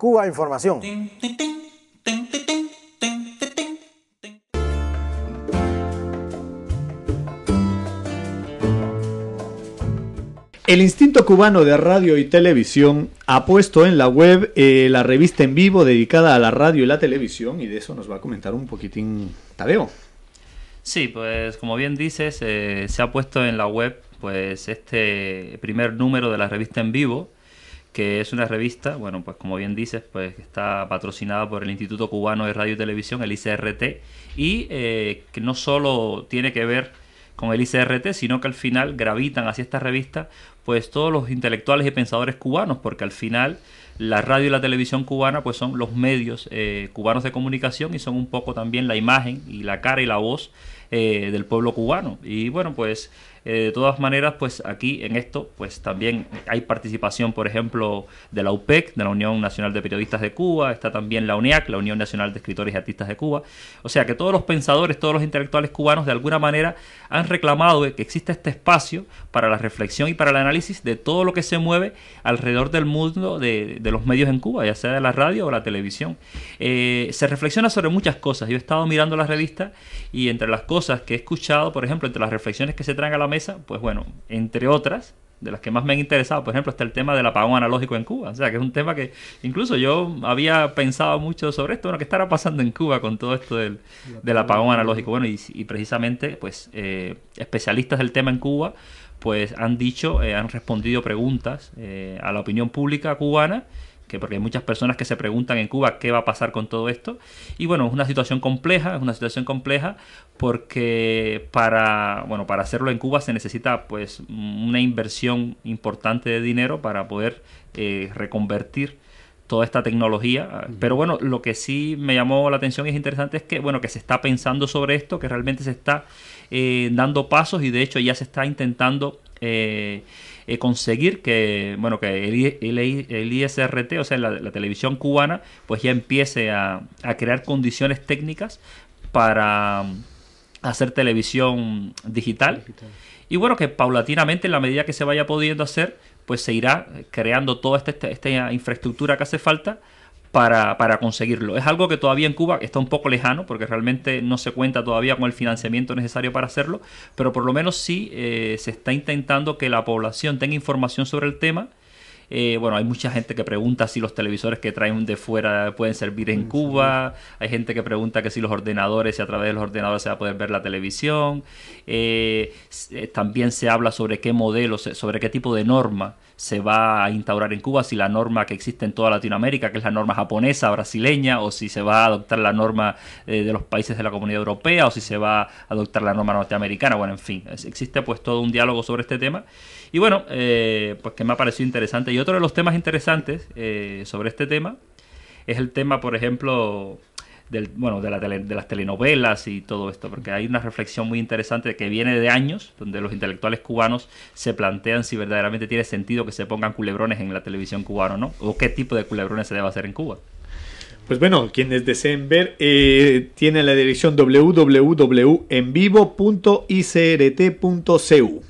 Cuba Información. El Instinto Cubano de Radio y Televisión ha puesto en la web eh, la revista en vivo dedicada a la radio y la televisión y de eso nos va a comentar un poquitín Tadeo. Sí, pues como bien dices, eh, se ha puesto en la web pues este primer número de la revista en vivo que es una revista, bueno, pues como bien dices, pues está patrocinada por el Instituto Cubano de Radio y Televisión, el ICRT, y eh, que no solo tiene que ver con el ICRT, sino que al final gravitan hacia esta revista pues todos los intelectuales y pensadores cubanos, porque al final la radio y la televisión cubana pues son los medios eh, cubanos de comunicación y son un poco también la imagen y la cara y la voz eh, del pueblo cubano. Y bueno, pues eh, de todas maneras, pues aquí en esto, pues también hay participación, por ejemplo, de la UPEC, de la Unión Nacional de Periodistas de Cuba, está también la UNIAC, la Unión Nacional de Escritores y Artistas de Cuba. O sea que todos los pensadores, todos los intelectuales cubanos, de alguna manera, han reclamado que exista este espacio para la reflexión y para el análisis de todo lo que se mueve alrededor del mundo de, los medios en Cuba, ya sea de la radio o la televisión. Eh, se reflexiona sobre muchas cosas. Yo he estado mirando las revistas y entre las cosas que he escuchado, por ejemplo, entre las reflexiones que se traen a la mesa, pues bueno, entre otras, de las que más me han interesado, por ejemplo, está el tema del apagón analógico en Cuba. O sea, que es un tema que incluso yo había pensado mucho sobre esto, bueno, qué estará pasando en Cuba con todo esto del, del apagón analógico. Bueno, y, precisamente, pues, eh, especialistas del tema en Cuba, pues han dicho, eh, han respondido preguntas eh, a la opinión pública cubana porque hay muchas personas que se preguntan en Cuba qué va a pasar con todo esto. Y bueno, es una situación compleja, es una situación compleja porque para, bueno, para hacerlo en Cuba se necesita pues una inversión importante de dinero para poder eh, reconvertir toda esta tecnología. Ah, pero bueno, lo que sí me llamó la atención y es interesante es que, bueno, que se está pensando sobre esto, que realmente se está eh, dando pasos y de hecho ya se está intentando eh, eh, conseguir que, bueno, que el, ISRT, o sea, la, televisión cubana, pues ya empiece a, crear condiciones técnicas para mm, hacer televisión digital. Y bueno, que paulatinamente, en la medida que se vaya pudiendo hacer, pues se irá creando toda esta, esta infraestructura que hace falta para, para, conseguirlo. Es algo que todavía en Cuba está un poco lejano porque realmente no se cuenta todavía con el financiamiento necesario para hacerlo, pero por lo menos sí eh, se está intentando que la población tenga información sobre el tema eh, bueno, hay mucha gente que pregunta si los televisores que traen de fuera pueden servir en Cuba. Hay gente que pregunta que si los ordenadores, y a través de los ordenadores se va a poder ver la televisión. Eh, eh, también se habla sobre qué modelo, sobre qué tipo de norma se va a instaurar en Cuba, si la norma que existe en toda Latinoamérica, que es la norma japonesa, brasileña, o si se va a adoptar la norma de los países de la Comunidad Europea, o si se va a adoptar la norma norteamericana, bueno, en fin, existe pues todo un diálogo sobre este tema. Y bueno, pues que me ha parecido interesante otro de los temas interesantes eh, sobre este tema es el tema, por ejemplo, bueno, de, las telenovelas y todo esto, porque hay una reflexión muy interesante que viene de años, donde los intelectuales cubanos se plantean si verdaderamente tiene sentido que se pongan culebrones en la televisión cubana, o ¿no? O qué tipo de culebrones se debe hacer en Cuba. Pues bueno, quienes deseen ver, eh, tiene la dirección www.envivo.icrt.cu.